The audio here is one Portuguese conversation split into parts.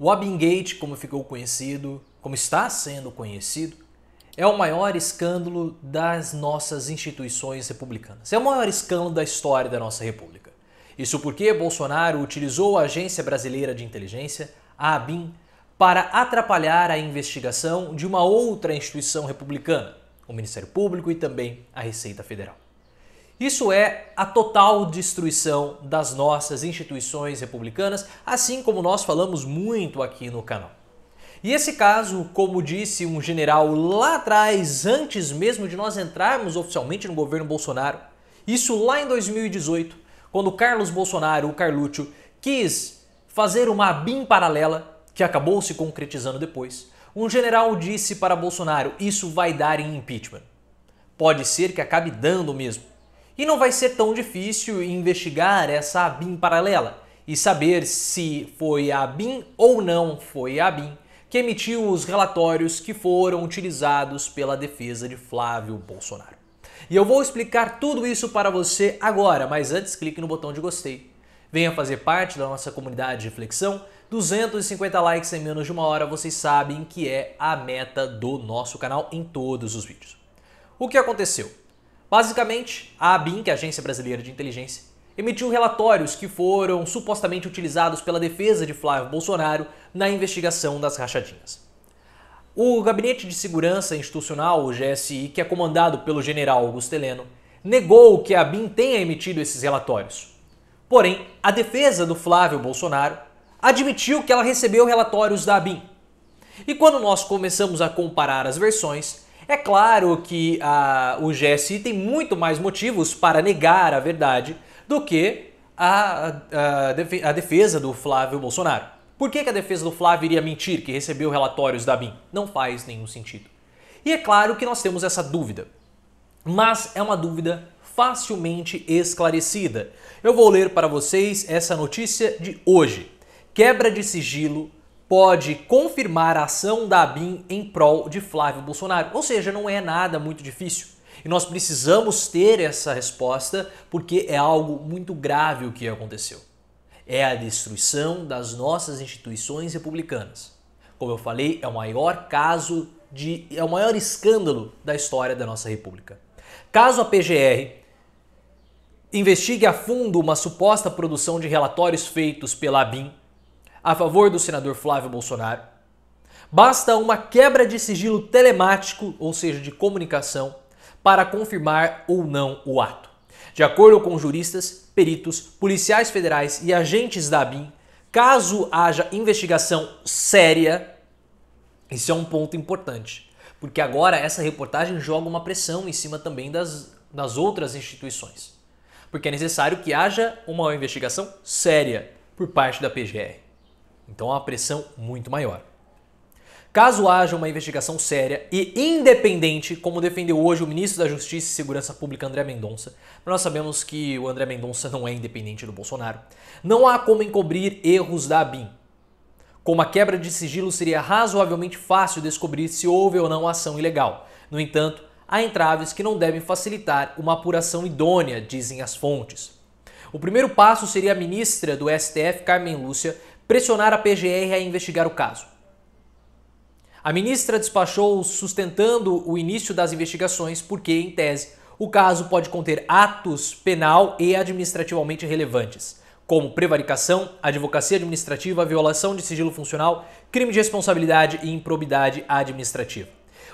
O Abingate, como ficou conhecido, como está sendo conhecido, é o maior escândalo das nossas instituições republicanas. É o maior escândalo da história da nossa república. Isso porque Bolsonaro utilizou a Agência Brasileira de Inteligência, a ABIN, para atrapalhar a investigação de uma outra instituição republicana, o Ministério Público e também a Receita Federal. Isso é a total destruição das nossas instituições republicanas, assim como nós falamos muito aqui no canal. E esse caso, como disse um general lá atrás, antes mesmo de nós entrarmos oficialmente no governo Bolsonaro, isso lá em 2018, quando Carlos Bolsonaro, o Carlúcio, quis fazer uma BIM paralela, que acabou se concretizando depois, um general disse para Bolsonaro: Isso vai dar em impeachment. Pode ser que acabe dando mesmo, e não vai ser tão difícil investigar essa BIM paralela e saber se foi a BIM ou não foi a BIM que emitiu os relatórios que foram utilizados pela defesa de Flávio Bolsonaro. E eu vou explicar tudo isso para você agora, mas antes clique no botão de gostei. Venha fazer parte da nossa comunidade de reflexão. 250 likes em menos de uma hora, vocês sabem que é a meta do nosso canal em todos os vídeos. O que aconteceu? Basicamente, a ABIN, que é a Agência Brasileira de Inteligência, emitiu relatórios que foram supostamente utilizados pela defesa de Flávio Bolsonaro na investigação das rachadinhas. O Gabinete de Segurança Institucional, o GSI, que é comandado pelo general Augusto Heleno, negou que a ABIN tenha emitido esses relatórios. Porém, a defesa do Flávio Bolsonaro admitiu que ela recebeu relatórios da ABIN. E quando nós começamos a comparar as versões, é claro que a, ah, o GSI tem muito mais motivos para negar a verdade do que a, a, a defesa do Flávio Bolsonaro. Por que, que a defesa do Flávio iria mentir que recebeu relatórios da BIM? Não faz nenhum sentido. E é claro que nós temos essa dúvida, mas é uma dúvida facilmente esclarecida. Eu vou ler para vocês essa notícia de hoje. Quebra de sigilo pode confirmar a ação da BIM em prol de Flávio Bolsonaro. Ou seja, não é nada muito difícil. E nós precisamos ter essa resposta porque é algo muito grave o que aconteceu. É a destruição das nossas instituições republicanas. Como eu falei, é o maior caso de é o maior escândalo da história da nossa república. Caso a PGR investigue a fundo uma suposta produção de relatórios feitos pela BIM a favor do senador Flávio Bolsonaro. Basta uma quebra de sigilo telemático, ou seja, de comunicação, para confirmar ou não o ato. De acordo com juristas, peritos, policiais federais e agentes da ABIN, caso haja investigação séria, isso é um ponto importante, porque agora essa reportagem joga uma pressão em cima também das, das outras instituições. Porque é necessário que haja uma investigação séria por parte da PGR. Então há uma pressão muito maior. Caso haja uma investigação séria e independente, como defendeu hoje o ministro da Justiça e Segurança Pública André Mendonça, nós sabemos que o André Mendonça não é independente do Bolsonaro, não há como encobrir erros da ABIN. Como a quebra de sigilo seria razoavelmente fácil descobrir se houve ou não ação ilegal. No entanto, há entraves que não devem facilitar uma apuração idônea, dizem as fontes. O primeiro passo seria a ministra do STF, Carmen Lúcia, pressionar a PGR a investigar o caso. A ministra despachou sustentando o início das investigações porque, em tese, o caso pode conter atos penal e administrativamente relevantes, como prevaricação, advocacia administrativa, violação de sigilo funcional, crime de responsabilidade e improbidade administrativa.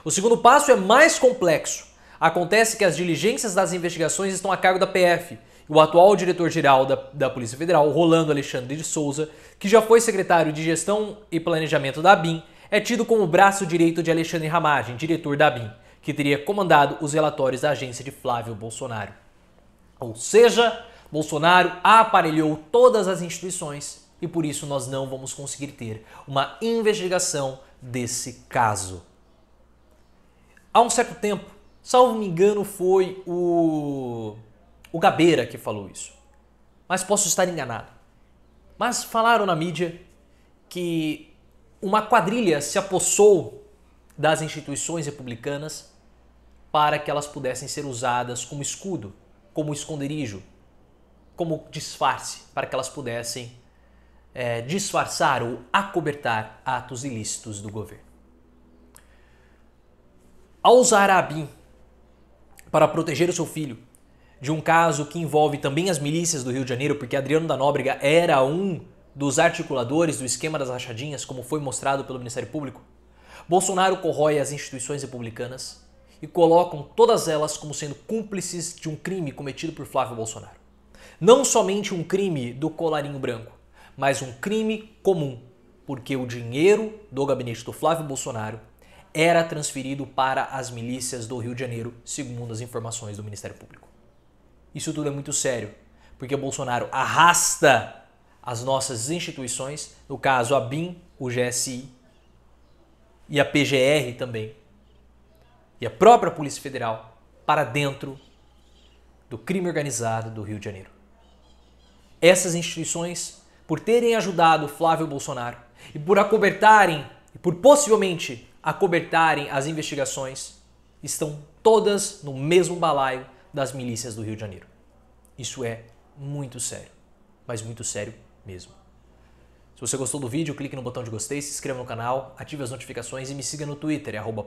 O segundo passo é mais complexo. Acontece que as diligências das investigações estão a cargo da PF, o atual diretor-geral da, da Polícia Federal, Rolando Alexandre de Souza, que já foi secretário de Gestão e Planejamento da Bim, é tido como o braço direito de Alexandre Ramagem, diretor da Bim, que teria comandado os relatórios da agência de Flávio Bolsonaro. Ou seja, Bolsonaro aparelhou todas as instituições e por isso nós não vamos conseguir ter uma investigação desse caso. Há um certo tempo, salvo me engano, foi o o Gabeira que falou isso. Mas posso estar enganado. Mas falaram na mídia que uma quadrilha se apossou das instituições republicanas para que elas pudessem ser usadas como escudo, como esconderijo, como disfarce, para que elas pudessem é, disfarçar ou acobertar atos ilícitos do governo. Ao usar a ABIN para proteger o seu filho, de um caso que envolve também as milícias do Rio de Janeiro, porque Adriano da Nóbrega era um dos articuladores do esquema das rachadinhas, como foi mostrado pelo Ministério Público, Bolsonaro corrói as instituições republicanas e colocam todas elas como sendo cúmplices de um crime cometido por Flávio Bolsonaro. Não somente um crime do colarinho branco, mas um crime comum, porque o dinheiro do gabinete do Flávio Bolsonaro era transferido para as milícias do Rio de Janeiro, segundo as informações do Ministério Público. Isso tudo é muito sério, porque o Bolsonaro arrasta as nossas instituições, no caso a BIM, o GSI e a PGR também, e a própria Polícia Federal para dentro do crime organizado do Rio de Janeiro. Essas instituições, por terem ajudado Flávio Bolsonaro e por acobertarem, e por possivelmente acobertarem as investigações, estão todas no mesmo balaio das milícias do Rio de Janeiro. Isso é muito sério, mas muito sério mesmo. Se você gostou do vídeo, clique no botão de gostei, se inscreva no canal, ative as notificações e me siga no Twitter, é arroba